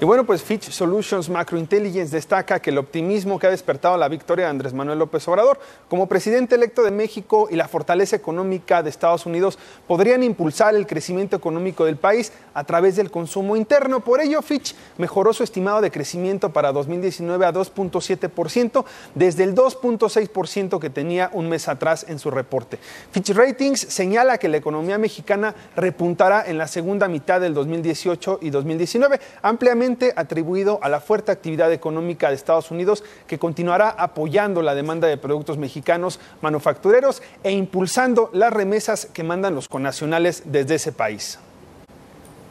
Y bueno, pues Fitch Solutions Macro Intelligence destaca que el optimismo que ha despertado la victoria de Andrés Manuel López Obrador como presidente electo de México y la fortaleza económica de Estados Unidos podrían impulsar el crecimiento económico del país a través del consumo interno. Por ello, Fitch mejoró su estimado de crecimiento para 2019 a 2.7% desde el 2.6% que tenía un mes atrás en su reporte. Fitch Ratings señala que la economía mexicana repuntará en la segunda mitad del 2018 y 2019, ampliamente atribuido a la fuerte actividad económica de Estados Unidos que continuará apoyando la demanda de productos mexicanos manufactureros e impulsando las remesas que mandan los conacionales desde ese país.